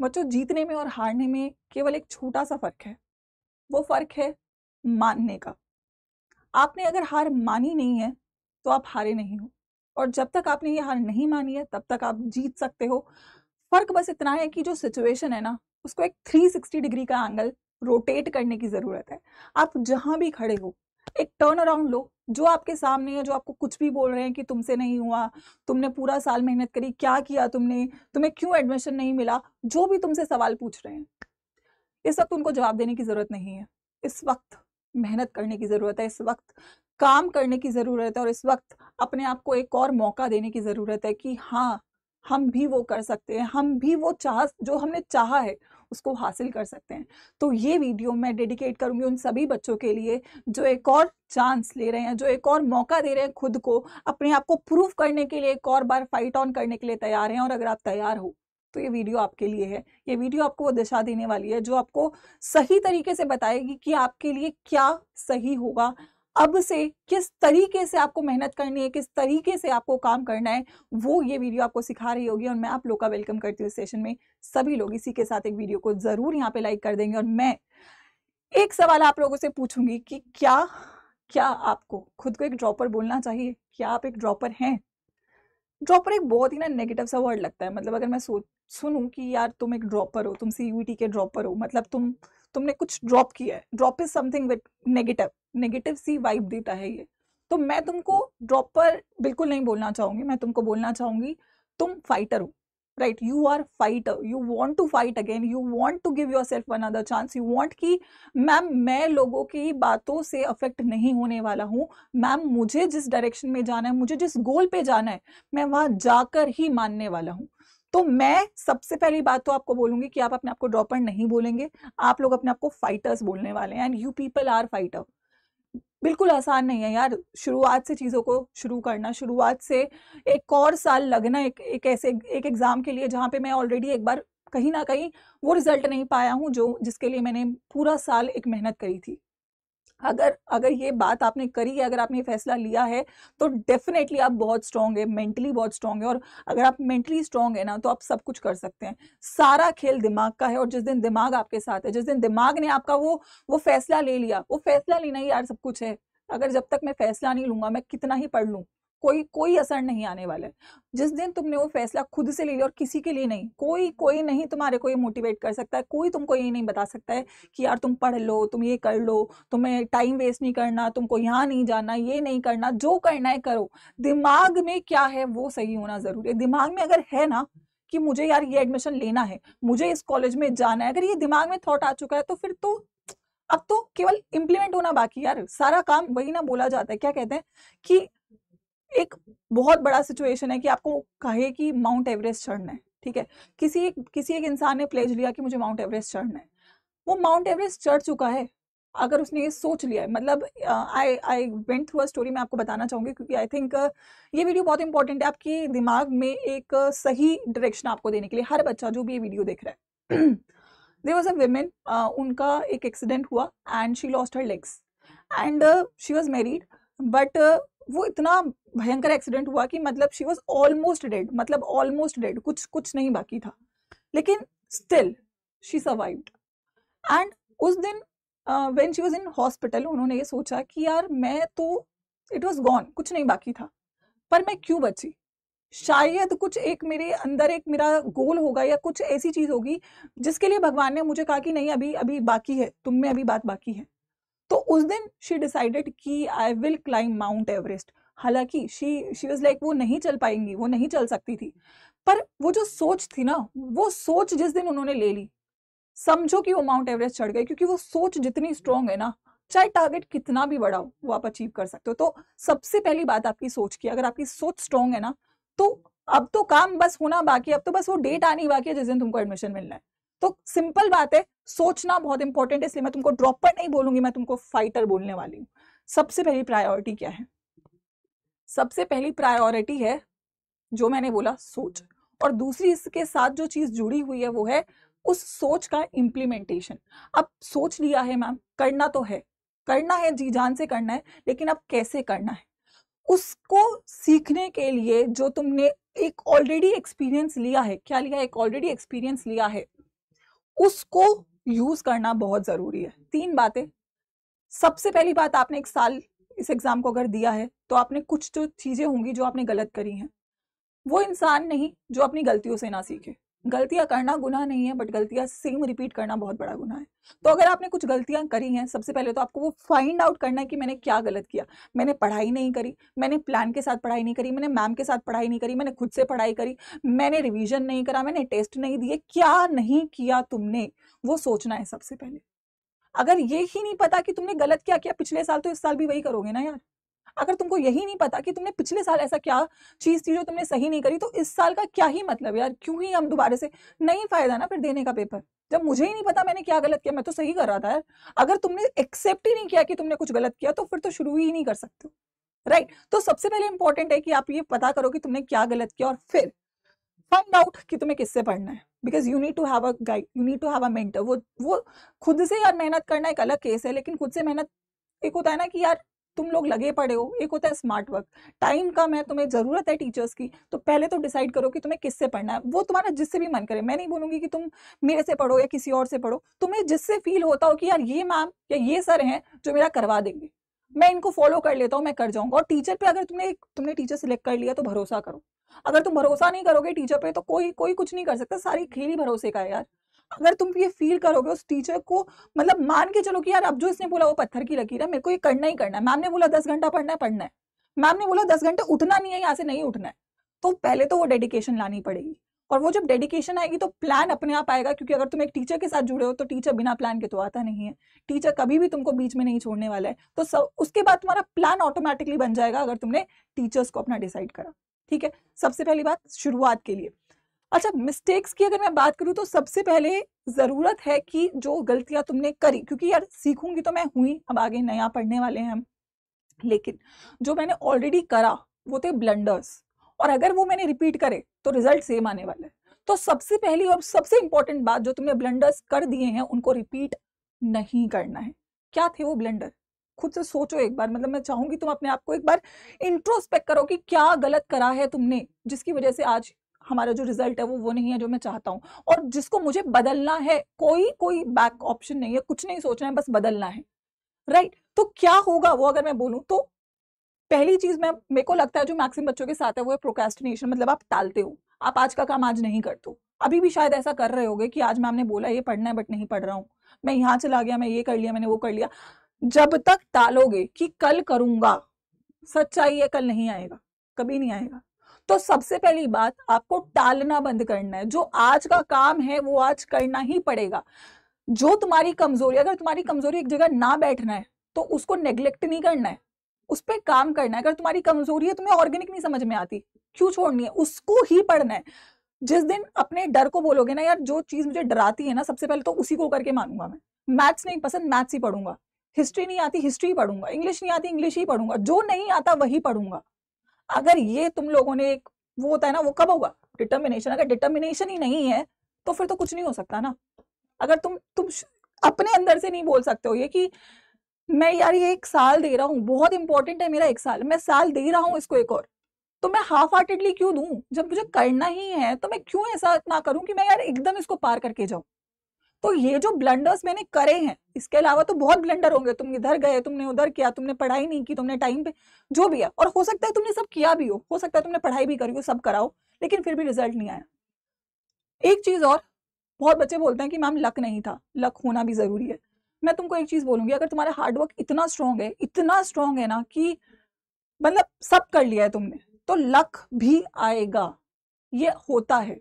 बच्चों जीतने में और हारने में केवल एक छोटा सा फर्क है वो फर्क है मानने का आपने अगर हार मानी नहीं है तो आप हारे नहीं हो और जब तक आपने ये हार नहीं मानी है तब तक आप जीत सकते हो फर्क बस इतना है कि जो सिचुएशन है ना उसको एक 360 डिग्री का एंगल रोटेट करने की ज़रूरत है आप जहाँ भी खड़े हो एक टर्न अराउंड लो जो आपके सामने है जो आपको कुछ भी बोल रहे हैं कि तुमसे नहीं हुआ तुमने पूरा साल मेहनत करी क्या किया तुमने तुम्हें क्यों एडमिशन नहीं मिला जो भी तुमसे सवाल पूछ रहे हैं इस वक्त उनको जवाब देने की जरूरत नहीं है इस वक्त मेहनत करने की जरूरत है इस वक्त काम करने की जरूरत है और इस वक्त अपने आप को एक और मौका देने की जरूरत है कि हाँ हम भी वो कर सकते हैं हम भी वो चाह जो हमने चाहा है उसको हासिल कर सकते हैं तो ये वीडियो मैं डेडिकेट करूँगी उन सभी बच्चों के लिए जो एक और चांस ले रहे हैं जो एक और मौका दे रहे हैं खुद को अपने आप को प्रूव करने के लिए एक और बार फाइट ऑन करने के लिए तैयार हैं और अगर आप तैयार हो तो ये वीडियो आपके लिए है ये वीडियो आपको वो दिशा देने वाली है जो आपको सही तरीके से बताएगी कि आपके लिए क्या सही होगा अब से किस तरीके से आपको मेहनत करनी है किस तरीके से आपको काम करना है वो ये वीडियो आपको सिखा रही होगी और मैं आप लोग का वेलकम करती हूँ सेशन में सभी लोग इसी के साथ एक वीडियो को ज़रूर यहाँ पे लाइक कर देंगे और मैं एक सवाल आप लोगों से पूछूंगी कि क्या क्या आपको खुद को एक ड्रॉपर बोलना चाहिए क्या आप एक ड्रॉपर हैं ड्रॉपर एक बहुत ही ना नेगेटिव सा वर्ड लगता है मतलब अगर मैं सोच सुनूं कि यार तुम एक ड्रॉपर हो तुम सी के ड्रॉपर हो मतलब तुम तुमने कुछ ड्रॉप किया है drop is something with negative negative सी वाइब देता है ये तो मैं तुमको ड्रॉपर बिल्कुल नहीं बोलना चाहूंगी मैं तुमको बोलना चाहूंगी तुम फाइटर हो right you are fighter you want to fight again you want to give your self one other chance you want कि मैम मैं लोगों की बातों से अफेक्ट नहीं होने वाला हूँ मैम मुझे जिस डायरेक्शन में जाना है मुझे जिस गोल पे जाना है मैं वहाँ जाकर ही मानने वाला हूँ तो मैं सबसे पहली बात तो आपको बोलूंगी कि आप अपने आपको ड्रॉपर नहीं बोलेंगे आप लोग अपने आपको फाइटर्स बोलने वाले हैं and you people are fighter बिल्कुल आसान नहीं है यार शुरुआत से चीज़ों को शुरू करना शुरुआत से एक और साल लगना एक एक ऐसे एक एग्ज़ाम के लिए जहाँ पे मैं ऑलरेडी एक बार कहीं ना कहीं वो रिज़ल्ट नहीं पाया हूँ जो जिसके लिए मैंने पूरा साल एक मेहनत करी थी अगर अगर ये बात आपने करी है अगर आपने फैसला लिया है तो डेफिनेटली आप बहुत स्ट्रांग है मेंटली बहुत स्ट्रांग है और अगर आप मेंटली स्ट्रांग है ना तो आप सब कुछ कर सकते हैं सारा खेल दिमाग का है और जिस दिन दिमाग आपके साथ है जिस दिन दिमाग ने आपका वो वो फैसला ले लिया वो फैसला लेना ही यार सब कुछ है अगर जब तक मैं फैसला नहीं लूंगा मैं कितना ही पढ़ लूँ कोई कोई असर नहीं आने वाला है जिस दिन तुमने वो फैसला खुद से ले लिया और किसी के लिए नहीं कोई कोई नहीं तुम्हारे को ये मोटिवेट कर सकता है कोई तुमको ये नहीं बता सकता है कि यार तुम पढ़ लो तुम ये कर लो तुम्हें टाइम वेस्ट नहीं करना तुमको यहाँ नहीं जाना ये नहीं करना जो करना है करो दिमाग में क्या है वो सही होना ज़रूरी है दिमाग में अगर है ना कि मुझे यार ये एडमिशन लेना है मुझे इस कॉलेज में जाना है अगर ये दिमाग में थॉट आ चुका है तो फिर तो अब तो केवल इम्प्लीमेंट होना बाकी यार सारा काम वही ना बोला जाता है क्या कहते हैं कि एक बहुत बड़ा सिचुएशन है कि आपको कहे कि माउंट एवरेस्ट चढ़ना है ठीक है किसी एक किसी एक इंसान ने प्लेज लिया कि मुझे माउंट एवरेस्ट चढ़ना है वो माउंट एवरेस्ट चढ़ चुका है अगर उसने ये सोच लिया है मतलब I I went through a story मैं आपको बताना चाहूंगी क्योंकि आई थिंक ये वीडियो बहुत इंपॉर्टेंट है आपके दिमाग में एक सही डायरेक्शन आपको देने के लिए हर बच्चा जो भी ये वीडियो देख रहा है देर वॉज अ वेमेन उनका एक एक्सीडेंट हुआ and she lost her legs and she was married but वो इतना भयंकर एक्सीडेंट हुआ कि मतलब शी वॉज ऑलमोस्ट डेड मतलब ऑलमोस्ट डेड कुछ कुछ नहीं बाकी था लेकिन स्टिल शी सर्वाइव्ड एंड उस दिन when she was in hospital उन्होंने ये सोचा कि यार मैं तो इट वॉज गॉन कुछ नहीं बाकी था पर मैं क्यों बची शायद कुछ एक मेरे अंदर एक मेरा गोल होगा या कुछ ऐसी चीज होगी जिसके लिए भगवान ने मुझे कहा कि नहीं अभी अभी बाकी है तुम में अभी बात बाकी है उस दिन शी डिसाइडेड कि I will climb Mount Everest हालांकि शी शी वॉज लाइक वो नहीं चल पाएंगी वो नहीं चल सकती थी पर वो जो सोच थी ना वो सोच जिस दिन उन्होंने ले ली समझो कि वो माउंट एवरेस्ट चढ़ गए क्योंकि वो सोच जितनी स्ट्रांग है ना चाहे टारगेट कितना भी बड़ा हो वो आप अचीव कर सकते हो तो सबसे पहली बात आपकी सोच की अगर आपकी सोच स्ट्रांग है ना तो अब तो काम बस होना बाकी अब तो बस वो डेट आनी बाकी है जिस दिन तुमको एडमिशन मिलना है तो सिंपल बात है सोचना बहुत इंपॉर्टेंट है इसलिए मैं तुमको ड्रॉपर नहीं बोलूंगी मैं तुमको फाइटर बोलने वाली हूँ सबसे पहली प्रायोरिटी क्या है सबसे पहली प्रायोरिटी है जो मैंने बोला सोच और दूसरी इसके साथ जो चीज जुड़ी हुई है वो है उस सोच का इम्प्लीमेंटेशन अब सोच लिया है मैम करना तो है करना है जी जान से करना है लेकिन अब कैसे करना है उसको सीखने के लिए जो तुमने एक ऑलरेडी एक्सपीरियंस लिया है क्या लिया एक ऑलरेडी एक्सपीरियंस लिया है उसको यूज करना बहुत जरूरी है तीन बातें सबसे पहली बात आपने एक साल इस एग्जाम को अगर दिया है तो आपने कुछ जो तो चीजें होंगी जो आपने गलत करी हैं वो इंसान नहीं जो अपनी गलतियों से ना सीखे गलतियां करना गुनाह नहीं है बट गलतियां सेम रिपीट करना बहुत बड़ा गुनाह है तो अगर आपने कुछ गलतियां करी हैं सबसे पहले तो आपको वो फाइंड आउट करना है कि मैंने क्या गलत किया मैंने पढ़ाई नहीं करी मैंने प्लान के साथ पढ़ाई नहीं करी मैंने मैम के साथ पढ़ाई नहीं करी मैंने खुद से पढ़ाई करी मैंने रिविजन नहीं करा मैंने टेस्ट नहीं दिए क्या नहीं किया तुमने वो सोचना है सबसे पहले अगर ये ही नहीं पता कि तुमने गलत क्या किया पिछले साल तो इस साल भी वही करोगे ना यार अगर तुमको यही नहीं पता कि तुमने पिछले साल ऐसा क्या चीज़ थी जो तुमने सही नहीं करी तो इस साल का क्या ही मतलब यार क्यों ही हम दोबारा से नहीं फ़ायदा ना फिर देने का पेपर जब मुझे ही नहीं पता मैंने क्या गलत किया मैं तो सही कर रहा था यार अगर तुमने एक्सेप्ट ही नहीं किया कि तुमने कुछ गलत किया तो फिर तो शुरू ही नहीं कर सकते राइट right. तो सबसे पहले इंपॉर्टेंट है कि आप ये पता करो कि तुमने क्या गलत किया और फिर फाइंड आउट कि तुम्हें किससे पढ़ना है because you need to have a guide you need to have a mentor वो वो खुद से यार मेहनत करना एक अलग केस है लेकिन खुद से मेहनत एक होता है ना कि यार तुम लोग लगे पड़े हो एक होता है स्मार्ट वर्क टाइम कम है तुम्हें ज़रूरत है टीचर्स की तो पहले तो डिसाइड करो कि तुम्हें किससे पढ़ना है वो तुम्हारा जिससे भी मन करे मैं नहीं बोलूंगी कि तुम मेरे से पढ़ो या किसी और से पढ़ो तुम्हें जिससे फील होता हो कि यार ये मैम या ये सर हैं जो मेरा करवा देंगे मैं इनको फॉलो कर लेता हूँ मैं कर जाऊँगा और टीचर पे अगर तुमने तुमने टीचर सेलेक्ट कर लिया तो भरोसा करो अगर तुम भरोसा नहीं करोगे टीचर पे तो कोई कोई कुछ नहीं कर सकता सारी खेली भरोसे का है यार अगर तुम ये फील करोगे उस टीचर को मतलब मान के चलो कि यार अब जो इसने बोला वो पत्थर की लकीर है मेरे को ये करना ही करना है मैम ने बोला दस घंटा पढ़ना है पढ़ना है मैम ने बोला दस घंटे उठना नहीं है यहाँ से नहीं उठना है तो पहले तो वो डेडिकेशन लानी पड़ेगी और वो जब डेडिकेशन आएगी तो प्लान अपने आप आएगा क्योंकि अगर तुम एक टीचर के साथ जुड़े हो तो टीचर बिना प्लान के तो आता नहीं है टीचर कभी भी तुमको बीच में नहीं छोड़ने वाला है तो सब उसके बाद तुम्हारा प्लान ऑटोमेटिकली बन जाएगा अगर तुमने टीचर्स को अपना डिसाइड करा ठीक है सबसे पहली बात शुरुआत के लिए अच्छा मिस्टेक्स की अगर मैं बात करूँ तो सबसे पहले ज़रूरत है कि जो गलतियाँ तुमने करी क्योंकि यार सीखूंगी तो मैं हुई अब आगे नया पढ़ने वाले हैं हम लेकिन जो मैंने ऑलरेडी करा वो थे ब्लंडर्स और अगर वो मैंने रिपीट करे तो रिजल्ट सेम आने वाला है तो सबसे पहली और सबसे इंपॉर्टेंट बात जो तुमने ब्लंडर्स कर दिए हैं उनको रिपीट नहीं करना है क्या थे वो ब्लंडर खुद से सोचो एक बार मतलब मैं चाहूंगी तुम अपने आप को एक बार इंट्रोस्पेक्ट करो कि क्या गलत करा है तुमने जिसकी वजह से आज हमारा जो रिजल्ट है वो वो नहीं है जो मैं चाहता हूँ और जिसको मुझे बदलना है कोई कोई बैक ऑप्शन नहीं है कुछ नहीं सोचना है बस बदलना है राइट right? तो क्या होगा वो अगर मैं बोलूँ तो पहली चीज मैं मेरे को लगता है जो मैक्सिमम बच्चों के साथ है वो है प्रोकेस्टिनेशन मतलब आप टालते हो आप आज का काम आज नहीं करते हो अभी भी शायद ऐसा कर रहे होगे कि आज मैम ने बोला ये पढ़ना है बट नहीं पढ़ रहा हूँ मैं यहाँ चला गया मैं ये कर लिया मैंने वो कर लिया जब तक टालोगे कि कल करूंगा सच्चाई है कल नहीं आएगा कभी नहीं आएगा तो सबसे पहली बात आपको टालना बंद करना है जो आज का काम है वो आज करना ही पड़ेगा जो तुम्हारी कमजोरी अगर तुम्हारी कमजोरी एक जगह ना बैठना है तो उसको नेग्लेक्ट नहीं करना है उस पर काम करना है अगर तुम्हारी कमजोरी है तुम्हें ऑर्गेनिक नहीं समझ में आती क्यों छोड़नी है उसको ही पढ़ना है जिस दिन अपने डर को बोलोगे ना यार जो चीज मुझे डराती है ना सबसे पहले तो उसी को करके मानूंगा मैं मैथ्स नहीं पसंद मैथ्स ही पढ़ूंगा हिस्ट्री नहीं आती हिस्ट्री पढ़ूंगा इंग्लिश नहीं आती इंग्लिश ही पढ़ूंगा जो नहीं आता वही पढ़ूंगा अगर ये तुम लोगों ने एक वो होता है ना वो कब होगा डिटर्मिनेशन अगर डिटर्मिनेशन ही नहीं है तो फिर तो कुछ नहीं हो सकता ना अगर तुम तुम अपने अंदर से नहीं बोल सकते हो ये कि मैं यार ये एक साल दे रहा हूँ बहुत इंपॉर्टेंट है मेरा एक साल मैं साल दे रहा हूँ इसको एक और तो मैं हाफ हार्टेडली क्यों दूं जब मुझे करना ही है तो मैं क्यों ऐसा ना करूं कि मैं यार एकदम इसको पार करके जाऊं तो ये जो ब्लंडर्स मैंने करे हैं इसके अलावा तो बहुत ब्लंडर होंगे तुम इधर गए तुमने उधर किया तुमने पढ़ाई नहीं की तुमने टाइम पे जो भी है और हो सकता है तुमने सब किया भी हो हो सकता है तुमने पढ़ाई भी करी हो सब कराओ लेकिन फिर भी रिजल्ट नहीं आया एक चीज और बहुत बच्चे बोलते हैं कि मैम लक नहीं था लक होना भी जरूरी है मैं तुमको एक चीज बोलूंगी अगर तुम्हारा हार्डवर्क इतना स्ट्रांग है इतना स्ट्रांग है ना कि मतलब सब कर लिया है तुमने तो लक भी आएगा ये होता है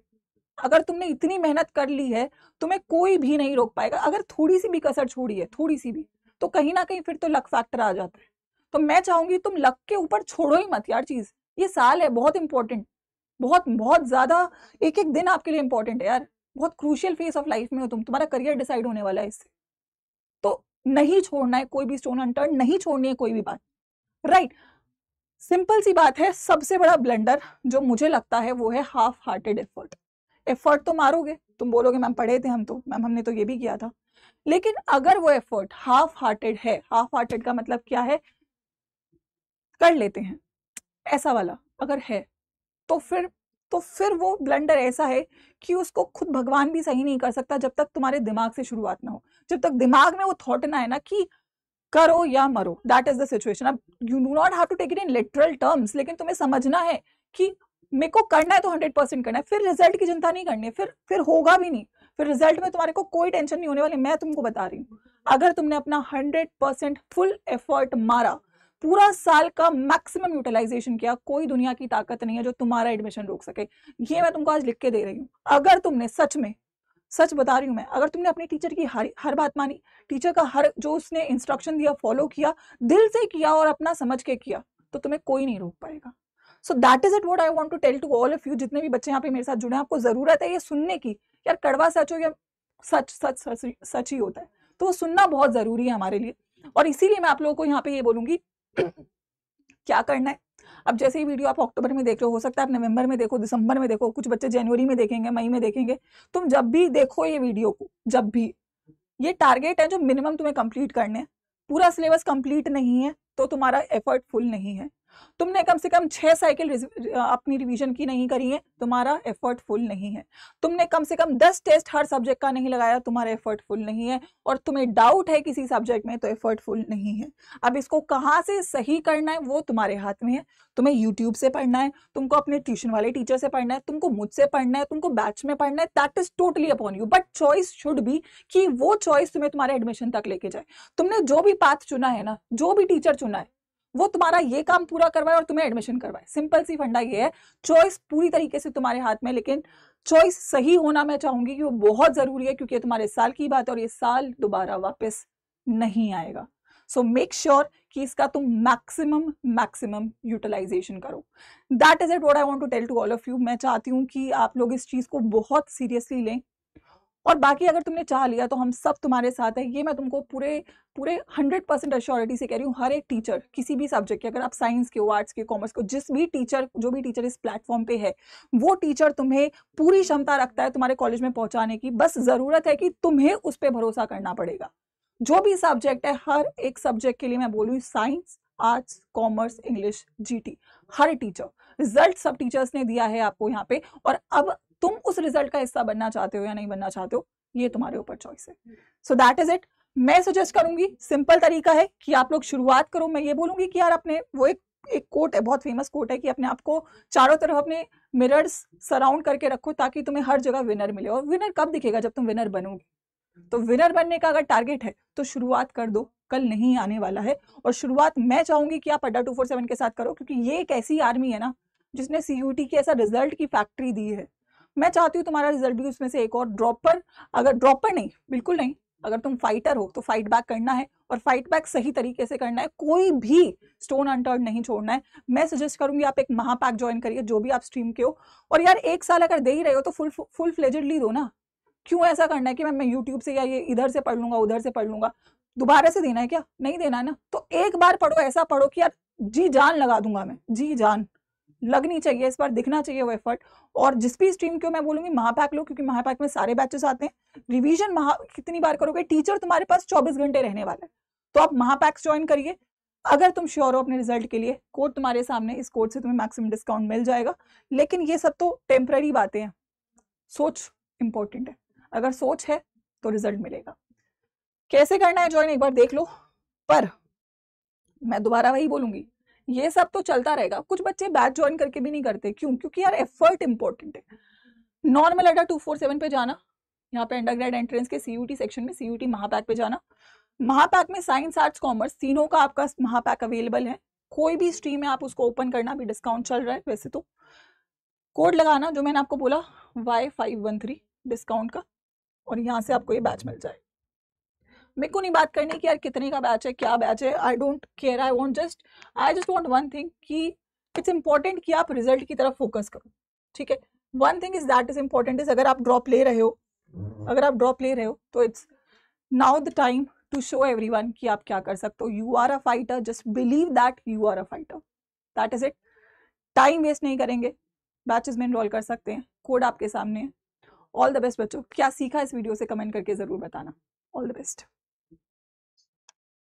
अगर तुमने इतनी मेहनत कर ली है तुम्हें कोई भी नहीं रोक पाएगा अगर थोड़ी सी भी कसर छोड़ी है थोड़ी सी भी तो कहीं ना कहीं फिर तो लक फैक्टर आ जाता है तो मैं चाहूंगी तुम लक के ऊपर छोड़ो ही मत यार चीज ये साल है बहुत इंपॉर्टेंट बहुत बहुत ज्यादा एक एक दिन आपके लिए इंपॉर्टेंट है यार बहुत क्रूशियल फेज ऑफ लाइफ में हो तुम तुम्हारा करियर डिसाइड होने वाला है इससे तो नहीं छोड़ना है कोई भी स्टोन अनटर्न नहीं छोड़नी है कोई भी बात राइट right. सिंपल सी बात है सबसे बड़ा ब्लेंडर जो मुझे लगता है वो है हाफ हार्टेड एफर्ट एफर्ट तो मारोगे तुम बोलोगे मैम पढ़े थे हम तो मैम हमने तो ये भी किया था लेकिन अगर वो एफर्ट हाफ हार्टेड है हाफ हार्टेड का मतलब क्या है कर लेते हैं ऐसा वाला अगर है तो फिर तो फिर वो ब्लंडर ऐसा है कि उसको खुद भगवान भी सही नहीं कर सकता जब तक तुम्हारे दिमाग से शुरुआत ना हो जब तक दिमाग में वो थॉट ना है ना कि करो या मरो दैट इज द सिचुएशन अब you do not have to take it in literal terms लेकिन तुम्हें समझना है कि મેકો કરના હે તો 100% કરના હે ફિર રિઝલ્ટ કી જનતા નહીં કરને ફિર ફિર હોગા ભી નહીં ફિર રિઝલ્ટ મે تمہારે કોઈ ટેન્શન નહીં હોને વાલે મેં તુમકો બતા રહી હું અગર તુમને અપના 100% ફૂલ એફર્ટ મારા પૂરા સાલ કા મેક્સિમમ યુટિલાઈઝેશન કિયા કોઈ દુનિયા કી તાકાત નહીં હૈ જો તુમારા એડમિશન રોક સકે યે મેં તુમકો આજ લિખકે દે રહી હું અગર તુમને સચમે સચ બતા રહી હું મે અગર તુમને અપને ટીચર કી હર બત માની ટીચર કા હર જો ઉસને ઇન્સ્ટ્રક્શન દિયા ફોલો કિયા દિલ સે કિયા ઓર અપના સમજ કે કિયા તો તુમે કોઈ નહીં રોક પાએગા so that is it what I want to tell to all of you जितने भी बच्चे यहाँ पे मेरे साथ जुड़े हैं आपको जरूरत है ये सुनने की यार कड़वा सच हो या सच सच सच सच ही होता है तो वो सुनना बहुत जरूरी है हमारे लिए और इसीलिए मैं आप लोगों को यहाँ पे ये बोलूंगी क्या करना है अब जैसे ही वीडियो आप अक्टूबर में देख रहे हो सकता है आप नवंबर में देखो दिसंबर में देखो कुछ बच्चे जनवरी में देखेंगे मई में देखेंगे तुम जब भी देखो ये वीडियो को जब भी ये टारगेट है जो मिनिमम तुम्हें कंप्लीट करने हैं पूरा सिलेबस कंप्लीट नहीं है तो तुम्हारा एफर्ट फुल नहीं है तुमने कम से कम छह साइकिल अपनी रिवीजन की नहीं करी है तुम्हारा एफर्ट फुल नहीं है तुमने कम से कम दस टेस्ट हर सब्जेक्ट का नहीं लगाया तुम्हारा एफर्ट फुल नहीं है और तुम्हें डाउट है किसी सब्जेक्ट में तो एफर्ट फुल नहीं है अब इसको कहाँ से सही करना है वो तुम्हारे हाथ में है तुम्हें यूट्यूब से पढ़ना है तुमको अपने ट्यूशन वाले टीचर से पढ़ना है तुमको मुझसे पढ़ना है तुमको बैच में पढ़ना है that is totally upon you but choice should भी कि वो चॉइस तुम्हें तुम्हारे एडमिशन तक लेके जाए तुमने जो भी पाथ चुना है ना जो भी टीचर चुना है वो तुम्हारा ये काम पूरा करवाए और तुम्हें एडमिशन करवाए सिंपल सी फंडा ये है चॉइस पूरी तरीके से तुम्हारे हाथ में लेकिन चॉइस सही होना मैं चाहूंगी कि वो बहुत जरूरी है क्योंकि तुम्हारे साल की बात है और ये साल दोबारा वापस नहीं आएगा सो मेक श्योर कि इसका तुम मैक्सिमम मैक्सिमम यूटिलाइजेशन करो that is it what I want to tell to all of you मैं चाहती हूँ कि आप लोग इस चीज़ को बहुत सीरियसली लें और बाकी अगर तुमने चाह लिया तो हम सब तुम्हारे साथ है ये मैं तुमको पूरे पूरे हंड्रेड परसेंट अश्योरिटी से कह रही हूँ हर एक टीचर किसी भी सब्जेक्ट के अगर आप साइंस के हो आर्ट्स के कॉमर्स को जिस भी टीचर जो भी टीचर इस प्लेटफॉर्म पे है वो टीचर तुम्हें पूरी क्षमता रखता है तुम्हारे कॉलेज में पहुंचाने की बस ज़रूरत है कि तुम्हें उस पर भरोसा करना पड़ेगा जो भी सब्जेक्ट है हर एक सब्जेक्ट के लिए मैं बोलूँ साइंस आर्ट्स कॉमर्स इंग्लिश जी हर टीचर रिजल्ट सब टीचर्स ने दिया है आपको यहाँ पे और अब तुम उस रिजल्ट का हिस्सा बनना चाहते हो या नहीं बनना चाहते हो ये तुम्हारे ऊपर चॉइस है सो दैट इज इट मैं सजेस्ट करूंगी सिंपल तरीका है कि आप लोग शुरुआत करो मैं ये बोलूंगी कि यार अपने वो एक एक कोट है बहुत फेमस कोट है कि अपने आप को चारों तरफ अपने मिरर्स सराउंड करके रखो ताकि तुम्हें हर जगह विनर मिले और विनर कब दिखेगा जब तुम विनर बनोगे तो विनर बनने का अगर टारगेट है तो शुरुआत कर दो कल नहीं आने वाला है और शुरुआत मैं चाहूंगी कि आप अड्डा टू फोर सेवन के साथ करो क्योंकि ये एक ऐसी आर्मी है ना जिसने सीयूटी की ऐसा रिजल्ट की फैक्ट्री दी है मैं चाहती हूँ तुम्हारा रिजल्ट भी उसमें से एक और ड्रॉपर अगर ड्रॉपर नहीं बिल्कुल नहीं अगर तुम फाइटर हो तो फाइट बैक करना है और फाइट बैक सही तरीके से करना है कोई भी स्टोन अनटर्न नहीं छोड़ना है मैं सजेस्ट करूंगी आप एक महापैक ज्वाइन करिए जो भी आप स्ट्रीम के हो और यार एक साल अगर दे ही रहे हो तो फुल फुल फ्लेजेडली दो ना क्यों ऐसा करना है कि मैं मैं यूट्यूब से या ये इधर से पढ़ लूंगा उधर से पढ़ लूंगा दोबारा से देना है क्या नहीं देना है ना तो एक बार पढ़ो ऐसा पढ़ो कि यार जी जान लगा दूंगा मैं जी जान लगनी चाहिए इस बार दिखना चाहिए वो एफर्ट और जिस भी स्ट्रीम को मैं बोलूंगी महापैक लो क्योंकि महापैक में सारे बैचेस आते हैं रिविजन महा कितनी बार करोगे टीचर तुम्हारे पास चौबीस घंटे रहने वाला है तो आप महापैक्स ज्वाइन करिए अगर तुम श्योर हो अपने रिजल्ट के लिए कोर्ट तुम्हारे सामने इस कोर्ट से तुम्हें मैक्सिमम डिस्काउंट मिल जाएगा लेकिन ये सब तो टेम्पररी बातें हैं सोच इंपॉर्टेंट है अगर सोच है तो रिजल्ट मिलेगा कैसे करना है ज्वाइन एक बार देख लो पर मैं दोबारा वही बोलूंगी ये सब तो चलता रहेगा कुछ बच्चे बैच ज्वाइन करके भी नहीं करते क्यों क्योंकि यार एफर्ट इंपॉर्टेंट है normal Adda two four seven पे जाना यहाँ पे अंडरग्रेड एंट्रेंस के सीयूटी सेक्शन में सीयूटी महापैक पे जाना महापैक में साइंस आर्ट्स कॉमर्स तीनों का आपका महापैक अवेलेबल है कोई भी स्ट्रीम है आप उसको ओपन करना अभी डिस्काउंट चल रहा है वैसे तो कोड लगाना जो मैंने आपको बोला Y five one three discount का और यहाँ से आपको ये बैच मिल जाएगा मेरे को नहीं बात करनी कि यार कितने का बैच है क्या बैच है I don't care I want just I just want one thing कि इट्स इंपॉर्टेंट कि आप रिजल्ट की तरफ फोकस करो ठीक है one thing is that is important is अगर आप ड्रॉप ले रहे हो अगर आप ड्रॉप ले रहे हो तो it's now the time to show every one कि आप क्या कर सकते हो you are a fighter just believe that you are a fighter that is it time waste नहीं करेंगे बैचेस में इनरोल कर सकते हैं कोड आपके सामने है ऑल द बेस्ट बच्चों क्या सीखा इस वीडियो से कमेंट करके ज़रूर बताना ऑल द बेस्ट